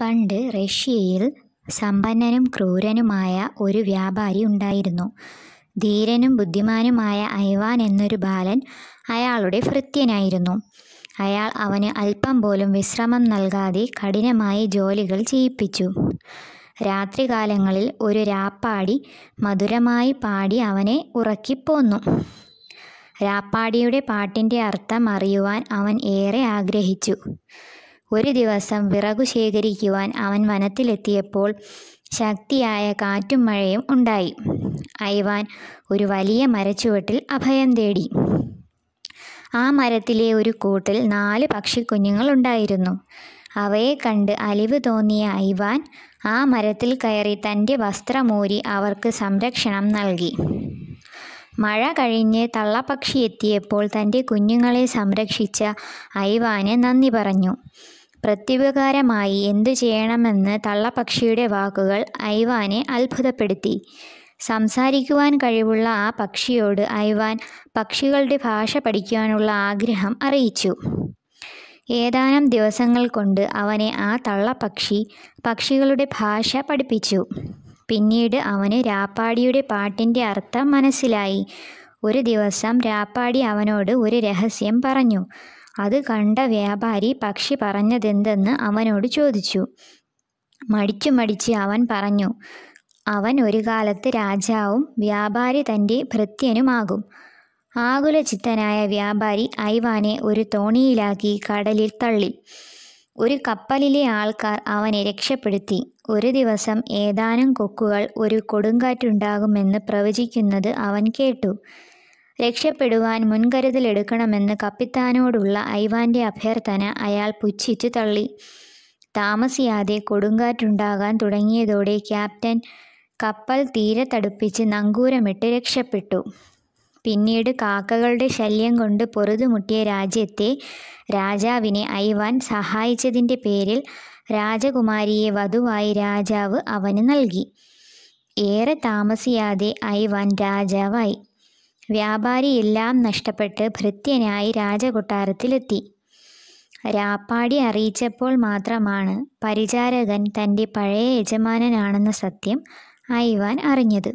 പണ്ട് റഷ്യയിൽ സമ്പന്നനും ക്രൂരനുമായ ഒരു വ്യാപാരി ഉണ്ടായിരുന്നു ധീരനും ബുദ്ധിമാനുമായ ഐവാൻ എന്നൊരു ബാലൻ അയാളുടെ ഭൃത്യനായിരുന്നു അയാൾ അവന് അല്പം പോലും വിശ്രമം നൽകാതെ കഠിനമായി ജോലികൾ ചെയ്യിപ്പിച്ചു രാത്രികാലങ്ങളിൽ ഒരു രാപ്പാടി മധുരമായി പാടി അവനെ ഉറക്കിപ്പോന്നു രാപ്പാടിയുടെ പാട്ടിൻ്റെ അർത്ഥം അറിയുവാൻ അവൻ ഏറെ ആഗ്രഹിച്ചു ഒരു ദിവസം വിറകു ശേഖരിക്കുവാൻ അവൻ വനത്തിലെത്തിയപ്പോൾ ശക്തിയായ കാറ്റും മഴയും ഉണ്ടായി ഐവാൻ ഒരു വലിയ മരച്ചുവട്ടിൽ അഭയം തേടി ആ മരത്തിലെ ഒരു കൂട്ടിൽ നാല് പക്ഷിക്കുഞ്ഞുങ്ങൾ ഉണ്ടായിരുന്നു അവയെ കണ്ട് അലിവ് തോന്നിയ ഐവാൻ ആ മരത്തിൽ കയറി തൻ്റെ വസ്ത്രമൂരി അവർക്ക് സംരക്ഷണം നൽകി മഴ കഴിഞ്ഞ് തള്ളപ്പക്ഷി എത്തിയപ്പോൾ തൻ്റെ കുഞ്ഞുങ്ങളെ സംരക്ഷിച്ച ഐവാന് നന്ദി പറഞ്ഞു പ്രത്യുപകാരമായി എന്തു ചെയ്യണമെന്ന് തള്ളപ്പക്ഷിയുടെ വാക്കുകൾ ഐവാനെ അത്ഭുതപ്പെടുത്തി സംസാരിക്കുവാൻ കഴിവുള്ള ആ പക്ഷിയോട് ഐവാൻ പക്ഷികളുടെ ഭാഷ പഠിക്കുവാനുള്ള ആഗ്രഹം അറിയിച്ചു ഏതാനും ദിവസങ്ങൾ കൊണ്ട് അവനെ ആ തള്ളപ്പക്ഷി പക്ഷികളുടെ ഭാഷ പഠിപ്പിച്ചു പിന്നീട് അവന് രാപ്പാടിയുടെ പാട്ടിൻ്റെ അർത്ഥം മനസ്സിലായി ഒരു ദിവസം രാപ്പാടി അവനോട് ഒരു രഹസ്യം പറഞ്ഞു അത് കണ്ട വ്യാപാരി പക്ഷി പറഞ്ഞതെന്തെന്ന് അവനോട് ചോദിച്ചു മടിച്ചു മടിച്ച് അവൻ പറഞ്ഞു അവൻ ഒരു കാലത്ത് രാജാവും വ്യാപാരി തൻ്റെ ഭൃത്യനുമാകും ആകുലചിത്തനായ വ്യാപാരി ഐവാനെ ഒരു തോണിയിലാക്കി കടലിൽ തള്ളി ഒരു കപ്പലിലെ ആൾക്കാർ അവനെ രക്ഷപ്പെടുത്തി ഒരു ദിവസം ഏതാനും കൊക്കുകൾ ഒരു കൊടുങ്കാറ്റുണ്ടാകുമെന്ന് പ്രവചിക്കുന്നത് അവൻ കേട്ടു രക്ഷപ്പെടുവാൻ മുൻകരുതലെടുക്കണമെന്ന് കപ്പിത്താനോടുള്ള ഐവാന്റെ അഭ്യർത്ഥന അയാൾ പുച്ഛിച്ചു തള്ളി താമസിയാതെ കൊടുങ്കാറ്റുണ്ടാകാൻ തുടങ്ങിയതോടെ ക്യാപ്റ്റൻ കപ്പൽ തീരെ തടുപ്പിച്ച് നങ്കൂരമിട്ട് രക്ഷപ്പെട്ടു പിന്നീട് കാക്കകളുടെ ശല്യം കൊണ്ട് പൊറുതുമുട്ടിയ രാജ്യത്തെ രാജാവിനെ ഐവാൻ സഹായിച്ചതിൻ്റെ പേരിൽ രാജകുമാരിയെ വധുവായി രാജാവ് അവന് നൽകി ഏറെ താമസിയാതെ ഐവാൻ രാജാവായി വ്യാപാരിയെല്ലാം നഷ്ടപ്പെട്ട് ഭൃത്യനായി രാജകൊട്ടാരത്തിലെത്തി രാപ്പാടി അറിയിച്ചപ്പോൾ മാത്രമാണ് പരിചാരകൻ തൻ്റെ പഴയ യജമാനനാണെന്ന സത്യം ഐവാൻ അറിഞ്ഞത്